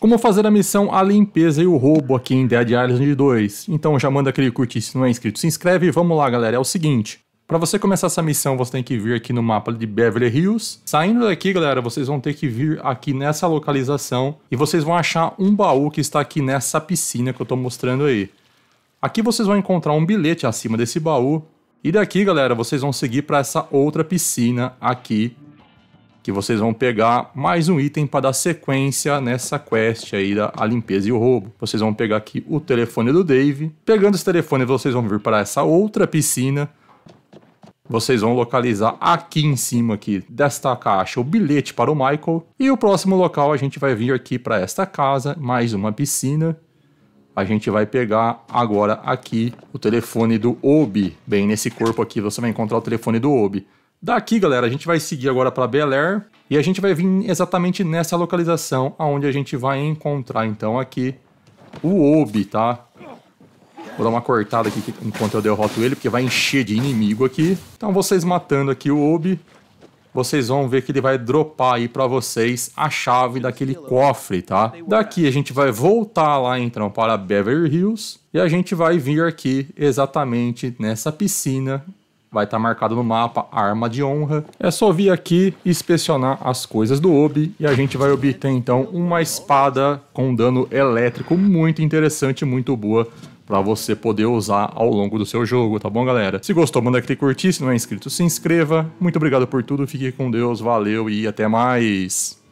Como fazer a missão A Limpeza e o Roubo aqui em Dead Island 2. Então já manda aquele curtir se não é inscrito, se inscreve e vamos lá galera, é o seguinte. Para você começar essa missão, você tem que vir aqui no mapa de Beverly Hills. Saindo daqui, galera, vocês vão ter que vir aqui nessa localização e vocês vão achar um baú que está aqui nessa piscina que eu estou mostrando aí. Aqui vocês vão encontrar um bilhete acima desse baú e daqui, galera, vocês vão seguir para essa outra piscina aqui que vocês vão pegar mais um item para dar sequência nessa quest aí da a limpeza e o roubo. Vocês vão pegar aqui o telefone do Dave. Pegando esse telefone, vocês vão vir para essa outra piscina vocês vão localizar aqui em cima aqui desta caixa o bilhete para o Michael e o próximo local a gente vai vir aqui para esta casa, mais uma piscina. A gente vai pegar agora aqui o telefone do Obi. Bem, nesse corpo aqui você vai encontrar o telefone do Obi. Daqui, galera, a gente vai seguir agora para Bel Air e a gente vai vir exatamente nessa localização aonde a gente vai encontrar então aqui o Obi, tá? Vou dar uma cortada aqui enquanto eu derroto ele, porque vai encher de inimigo aqui. Então vocês matando aqui o Obi, vocês vão ver que ele vai dropar aí para vocês a chave daquele cofre, tá? Daqui a gente vai voltar lá então para Beverly Hills e a gente vai vir aqui exatamente nessa piscina vai estar tá marcado no mapa arma de honra. É só vir aqui e inspecionar as coisas do Obi e a gente vai obter então uma espada com dano elétrico muito interessante, muito boa para você poder usar ao longo do seu jogo, tá bom, galera? Se gostou, manda aqui curtir, se não é inscrito, se inscreva. Muito obrigado por tudo, fique com Deus, valeu e até mais!